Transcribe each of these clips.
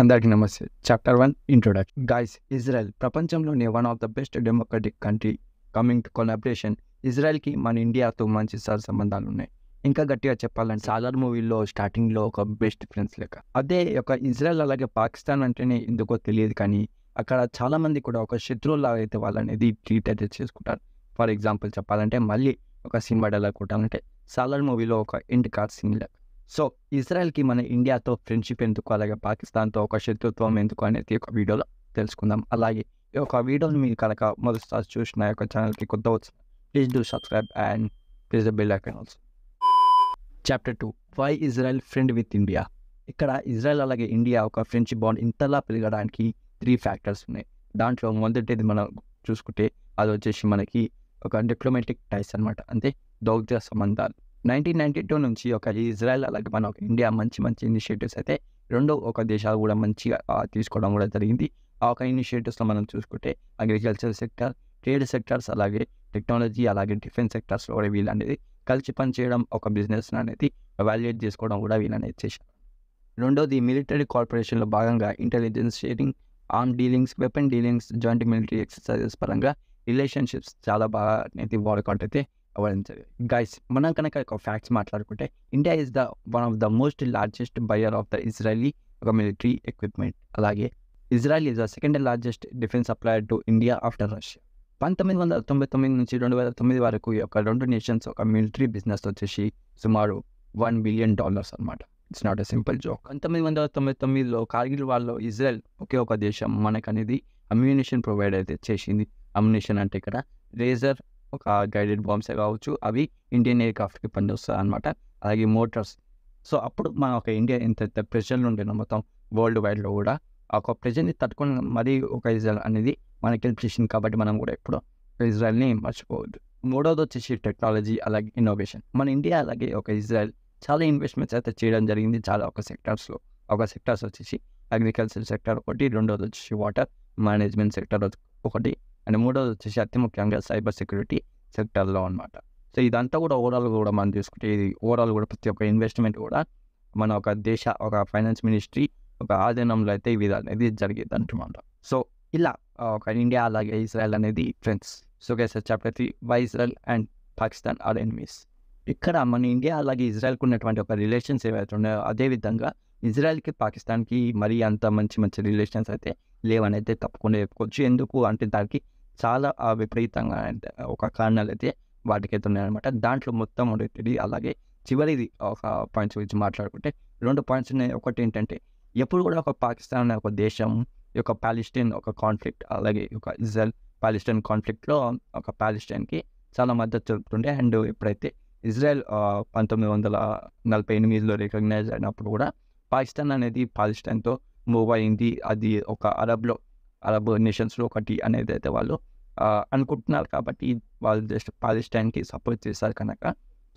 అందరికీ నమస్తే chapter one introduct guys Israel ప్రపంచంలోనే one of the best democratic country coming to collaboration ఇజ్రాయెల్కి మన ఇండియాతో మంచి సార్ సంబంధాలు ఉన్నాయి ఇంకా గట్టిగా చెప్పాలంటే సాలార్ మూవీలో స్టార్టింగ్లో ఒక బెస్ట్ ఫ్రెండ్స్ లెక్క అదే ఒక ఇజ్రాయెల్ అలాగే పాకిస్తాన్ అంటేనే ఎందుకో తెలియదు కానీ అక్కడ చాలామంది కూడా ఒక శత్రువులాగా అయితే వాళ్ళనేది ట్రీట్ అయితే చేసుకుంటారు ఫర్ ఎగ్జాంపుల్ చెప్పాలంటే మళ్ళీ ఒక సినిమా డెలా కొట్టాలంటే సాలార్ మూవీలో ఒక ఎండ్ కార్ సీన్ లెక్క సో ఇజ్రాయెల్కి మన ఇండియాతో ఫ్రెండ్షిప్ ఎందుకు అలాగే పాకిస్తాన్తో ఒక శత్రుత్వం ఎందుకు అనేది ఒక వీడియోలో తెలుసుకుందాం అలాగే ఈ యొక్క వీడియోని మీరు కనుక మొదటిసారి చూసిన యొక్క ఛానల్కి కొత్త వచ్చిన please do subscribe and please the bell icon also chapter two why Israel friend with India ఇక్కడ ఇజ్రాయెల్ అలాగే ఇండియా ఒక ఫ్రెండ్షిప్ బాండ్ ఇంతలా పెరగడానికి త్రీ ఫ్యాక్టర్స్ ఉన్నాయి దాంట్లో మొదటిది మనం చూసుకుంటే అది వచ్చేసి మనకి ఒక డిప్లొమాటిక్ టైస్ అనమాట అంటే దౌత్య సంబంధాలు నైన్టీన్ నైన్టీ టూ నుంచి ఒక ఇజ్రాయెల్ అలాగే మన ఒక ఇండియా మంచి మంచి ఇనిషియేటివ్స్ అయితే రెండు ఒక దేశాలు కూడా మంచిగా తీసుకోవడం కూడా జరిగింది ఆ ఒక ఇనిషియేటివ్స్లో మనం చూసుకుంటే అగ్రికల్చర్ సెక్టర్ ట్రేడ్ సెక్టర్స్ అలాగే టెక్నాలజీ అలాగే డిఫెన్స్ సెక్టర్స్లో కూడా వీళ్ళనేది అనేది కలిసి పనిచేయడం ఒక బిజినెస్ అనేది వాల్యుయేట్ చేసుకోవడం కూడా వీళ్ళనేది అనేది చేశారు రెండోది మిలిటరీ కార్పొరేషన్లో భాగంగా intelligence sharing arm dealings weapon dealings joint military exercises పరంగా రిలేషన్షిప్స్ చాలా బాగా అనేది వర్కౌట్ అయితే గౌరవించాలి గైస్ మనం కనుక ఒక ఫ్యాక్ట్స్ మాట్లాడుకుంటే India is the one of the most largest buyer of the Israeli ఒక మిలిటరీ ఎక్విప్మెంట్ అలాగే Israel is the second largest defence supplier to India after Russia పంతొమ్మిది వందల తొంభై తొమ్మిది నుంచి రెండు వేల తొమ్మిది వరకు ఒక రెండు నేషన్స్ ఒక మిలిటరీ బిజినెస్ వచ్చేసి సుమారు వన్ బిలియన్ డాలర్స్ అనమాట it's not a simple joke పంతొమ్మిది వందల తొంభై తొమ్మిదిలో కార్గిల్ వాళ్ళు ఇజ్రాయెల్ ఒకే ఒక దేశం మనకు అనేది అమ్యునేషన్ ప్రొవైడ్ అయితే చేసింది అమ్యునేషన్ అంటే ఇక్కడ రేజర్ ఒక గైడెడ్ బాంబ్సే కావచ్చు అవి ఇండియన్ ఎయిర్ క్రాఫ్ట్కి పని వస్తుంది అనమాట అలాగే మోటార్స్ సో అప్పుడు మన ఒక ఇండియా ఇంత ఇంత ప్రెషర్లు ఉండేది మొత్తం వరల్డ్ వైడ్లో కూడా ఒక ప్రెజర్ని తట్టుకుని మరీ ఒక ఇజ్రాయల్ అనేది మనకి హెల్ప్ చేసింది కాబట్టి మనం కూడా ఎప్పుడు ఇజ్రాయల్ని మర్చిపోవద్దు మూడోది వచ్చేసి టెక్నాలజీ అలాగే ఇన్నోవేషన్ మన ఇండియా అలాగే ఒక ఇజ్రాయల్ చాలా ఇన్వెస్ట్మెంట్స్ అయితే చేయడం జరిగింది చాలా ఒక సెక్టార్స్లో ఒక సెక్టార్స్ వచ్చేసి అగ్రికల్చర్ సెక్టర్ ఒకటి రెండోది వచ్చేసి వాటర్ మేనేజ్మెంట్ సెక్టర్ ఒకటి అండ్ మూడోది వచ్చేసి అతి ముఖ్యంగా సైబర్ సెక్యూరిటీ సెక్టర్లో అనమాట సో ఇదంతా కూడా ఓవరాల్ కూడా మనం తీసుకుంటే ఇది ఓవరాల్ కూడా ప్రతి ఒక్క ఇన్వెస్ట్మెంట్ కూడా మన ఒక దేశ ఒక ఫైనాన్స్ మినిస్ట్రీ ఒక ఆధీనంలో అయితే ఇది అనేది జరిగేది అంటున్నమాట సో ఇలా ఒక ఇండియా అలాగే ఇజ్రాయెల్ అనేది friends so guys chapter three why and Pakistan are enemies ఇక్కడ మన ఇండియా అలాగే ఇజ్రాయల్కి ఉన్నటువంటి ఒక రిలేషన్స్ ఏవైతే ఉన్నాయో అదేవిధంగా ఇజ్రాయల్కి పాకిస్తాన్కి మరీ అంత మంచి మంచి రిలేషన్స్ అయితే లేవనైతే తప్పకుండా చెప్పుకోవచ్చు ఎందుకు అంటే దానికి చాలా విపరీతంగా ఒక కారణాలు అయితే వాటికైతే ఉన్నాయన్నమాట దాంట్లో మొత్తం ఉండేటిది అలాగే చివరిది ఒక పాయింట్స్ గురించి మాట్లాడుకుంటే రెండు పాయింట్స్ ఉన్నాయి ఒకటి ఏంటంటే ఎప్పుడు కూడా ఒక పాకిస్తాన్ అనే ఒక దేశం యొక్క పాలిస్టైన్ ఒక కాన్ఫ్లిక్ట్ అలాగే ఒక ఇజ్రాయల్ పాలిస్టైన్ కాన్ఫ్లిక్ట్లో ఒక పాలిస్టైన్కి చాలా మద్దతు జరుపుతుండే అండ్ ఎప్పుడైతే ఇజ్రాయెల్ పంతొమ్మిది వందల నలభై ఎనిమిదిలో రికగ్నైజ్ అయినప్పుడు కూడా పాకిస్తాన్ అనేది పాలిస్టైన్తో మూవ్ అయింది అది ఒక అరబ్లో అరబ్ నేషన్స్లో ఒకటి అనేది అయితే వాళ్ళు అనుకుంటున్నారు కాబట్టి వాళ్ళు జస్ట్ పాలిస్టైన్కి సపోర్ట్ చేశారు కనుక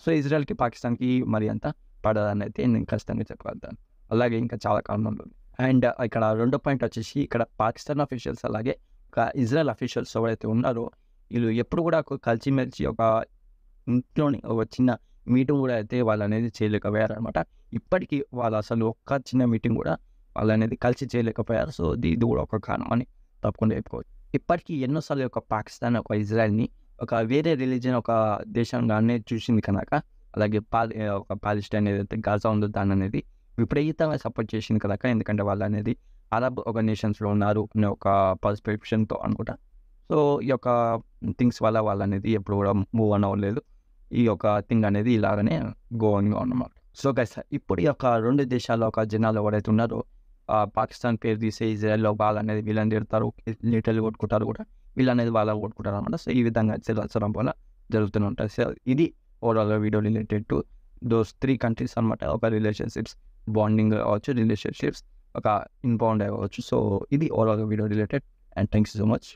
సో ఇజ్రాయెల్కి పాకిస్తాన్కి మరి అంత పడదని అయితే నేను ఖచ్చితంగా చెప్పగలుగుతాను అలాగే ఇంకా చాలా కారణం అండ్ ఇక్కడ రెండో పాయింట్ వచ్చేసి ఇక్కడ పాకిస్తాన్ అఫీషియల్స్ అలాగే ఇజ్రాయెల్ అఫీషియల్స్ ఎవరైతే ఉన్నారో వీళ్ళు ఎప్పుడు కూడా ఒక కలిసి మెలిసి ఒక ఇంట్లోని ఒక చిన్న మీటింగ్ కూడా అయితే వాళ్ళు అనేది చేయలేకపోయారనమాట ఇప్పటికీ వాళ్ళు అసలు ఒక్క చిన్న మీటింగ్ కూడా వాళ్ళు అనేది కలిసి చేయలేకపోయారు సో ఇది కూడా ఒక కారణం అని తప్పకుండా చెప్పుకోవచ్చు ఇప్పటికీ ఎన్నోసార్లు ఒక పాకిస్తాన్ ఒక ఇజ్రాయల్ని ఒక వేరే రిలీజియన్ ఒక దేశంగానే చూసింది కనుక అలాగే పాలి ఒక పాలిస్టైన్ ఏదైతే గాజా ఉందో దాని అనేది విపరీతంగా సపోర్ట్ చేసింది కనుక ఎందుకంటే వాళ్ళు అనేది అరబ్ నేషన్స్లో ఉన్నారు అనే ఒక పర్స్పెక్షన్తో అనుకుంటా సో ఈ యొక్క థింగ్స్ వల్ల వాళ్ళు అనేది ఎప్పుడు కూడా మూవ్ అన్ అవ్వలేదు ఈ యొక్క థింగ్ అనేది ఇలాగనే గోయింగ్ అన్నమాట సో గైస్ ఇప్పుడు ఈ యొక్క రెండు దేశాల్లో ఒక జనాలు ఎవరైతే ఉన్నారో పాకిస్తాన్ పేరు తీసే ఇజ్రాయెల్లో బాల్ అనేది వీళ్ళని తిడతారు లీటర్లు కొట్టుకుంటారు కూడా వీళ్ళు అనేది వాళ్ళు కొట్టుకుంటారు అనమాట సో ఈ విధంగా చలాచరం వల్ల జరుగుతూనే ఉంటాయి సో ఇది overall video related to those three countries అనమాట ఒక రిలేషన్షిప్స్ బాండింగ్ అవ్వచ్చు రిలేషన్షిప్స్ ఒక ఇన్బౌండ్ అవ్వచ్చు సో ఇది overall video related and thanks so much